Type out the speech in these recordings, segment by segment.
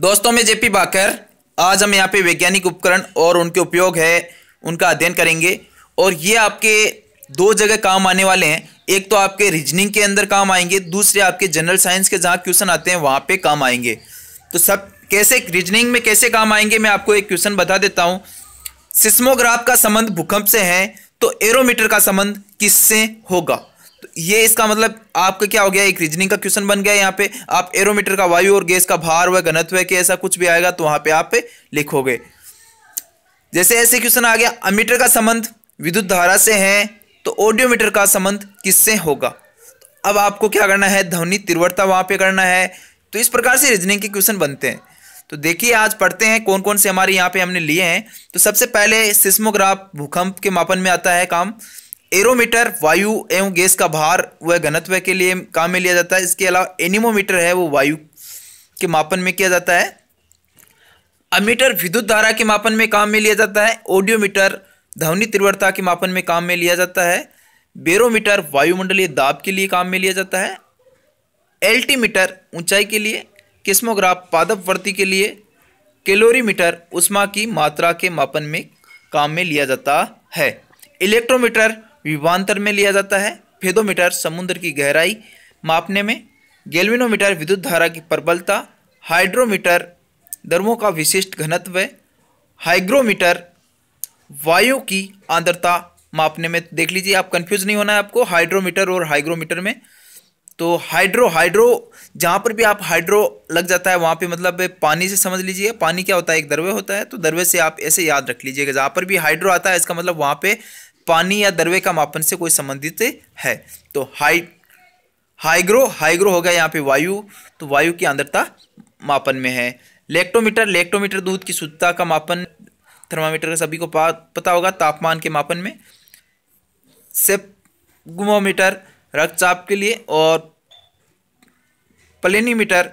दोस्तों में जेपी बाकर आज हम यहाँ पे वैज्ञानिक उपकरण और उनके उपयोग है उनका अध्ययन करेंगे और ये आपके दो जगह काम आने वाले हैं एक तो आपके रीजनिंग के अंदर काम आएंगे दूसरे आपके जनरल साइंस के जहाँ क्वेश्चन आते हैं वहाँ पे काम आएंगे तो सब कैसे रीजनिंग में कैसे काम आएंगे मैं आपको एक क्वेश्चन बता देता हूँ सिस्मोग्राफ का संबंध भूकंप से है तो एरोमीटर का संबंध किससे होगा ये इसका मतलब आपका क्या हो गया एक रीजनिंग का क्वेश्चन बन गया यहाँ पे आप एरोमीटर का वायु और गैस का भार व घनत्व के ऐसा कुछ भी आएगा तो वहां पे आप पे लिखोगे जैसे ऐसे क्वेश्चन आ गया अमीटर का संबंध विद्युत धारा से है तो ऑडियोमीटर का संबंध किससे होगा तो अब आपको क्या करना है ध्वनि तीव्रता वहां पे करना है तो इस प्रकार से रीजनिंग के क्वेश्चन बनते हैं तो देखिए आज पढ़ते हैं कौन कौन से हमारे यहाँ पे हमने लिए हैं तो सबसे पहले सिस्मोग्राफ भूकंप के मापन में आता है काम एरोमीटर वायु एवं गैस का भार व घनत्व के लिए काम में लिया जाता है इसके अलावा एनिमोमीटर है वो वायु के मापन में किया जाता है अमीटर विद्युत धारा के मापन में काम में लिया जाता है ऑडियोमीटर ध्वनि तीव्रता के मापन में काम में लिया जाता है बेरोमीटर वायुमंडलीय दाब के लिए काम में लिया जाता है एल्टीमीटर ऊंचाई के लिए किस्मोग्राफ पादप वृद्धि के लिए कैलोरीमीटर उष्मा की मात्रा के मापन में काम में लिया जाता है इलेक्ट्रोमीटर विवांतर में लिया जाता है फेदोमीटर समुद्र की गहराई मापने में गेलविनोमीटर विद्युत धारा की प्रबलता हाइड्रोमीटर दर्मों का विशिष्ट घनत्व हाइग्रोमीटर वायु की आंद्रता मापने में देख लीजिए आप कंफ्यूज नहीं होना है आपको हाइड्रोमीटर और हाइग्रोमीटर में तो हाइड्रो हाइड्रो जहाँ पर भी आप हाइड्रो लग जाता है वहाँ पे मतलब पानी से समझ लीजिए पानी क्या होता है एक दरवे होता है तो दरवे से आप ऐसे याद रख लीजिएगा जहाँ पर भी हाइड्रो आता है इसका मतलब वहाँ पे पानी या दरवे का मापन से कोई संबंधित है तो हाई हाइग्रो हाइग्रो हो गया यहाँ पे वायु तो वायु की आंद्रता मापन में है लेक्टोमीटर लेक्टोमीटर दूध की शुद्धता का मापन थर्मामीटर का सभी को पता होगा तापमान के मापन में सेप्गुमोमीटर रक्तचाप के लिए और प्लेनीमीटर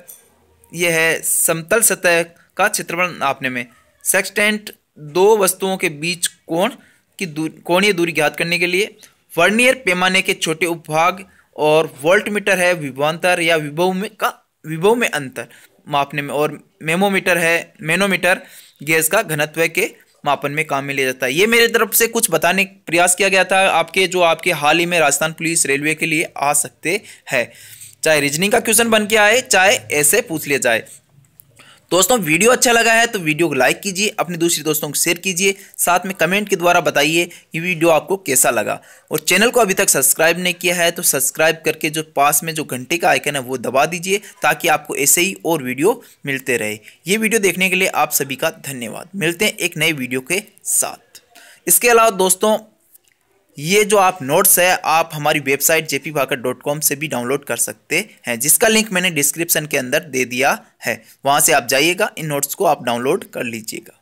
यह है समतल सतह का क्षेत्रफल नापने में सेक्सटेंट दो वस्तुओं के बीच कोण की दूर, कोणीय दूरी ज्ञात करने के लिए वर्नियर पैमाने के छोटे उपभाग और वोल्टमीटर मीटर है विभवान्तर या विभव में का विभव में अंतर मापने में और मेमोमीटर है मेनोमीटर गैस का घनत्व के मापन में काम में लिया जाता है ये मेरे तरफ से कुछ बताने प्रयास किया गया था आपके जो आपके हाल ही में राजस्थान पुलिस रेलवे के लिए आ सकते हैं चाहे रीजनिंग का क्वेश्चन बन के आए चाहे ऐसे पूछ लिया जाए दोस्तों वीडियो अच्छा लगा है तो वीडियो को लाइक कीजिए अपने दूसरे दोस्तों को शेयर कीजिए साथ में कमेंट के द्वारा बताइए कि वीडियो आपको कैसा लगा और चैनल को अभी तक सब्सक्राइब नहीं किया है तो सब्सक्राइब करके जो पास में जो घंटे का आइकन है वो दबा दीजिए ताकि आपको ऐसे ही और वीडियो मिलते रहे ये वीडियो देखने के लिए आप सभी का धन्यवाद मिलते हैं एक नए वीडियो के साथ इसके अलावा दोस्तों ये जो आप नोट्स है आप हमारी वेबसाइट जेपी से भी डाउनलोड कर सकते हैं जिसका लिंक मैंने डिस्क्रिप्शन के अंदर दे दिया है वहाँ से आप जाइएगा इन नोट्स को आप डाउनलोड कर लीजिएगा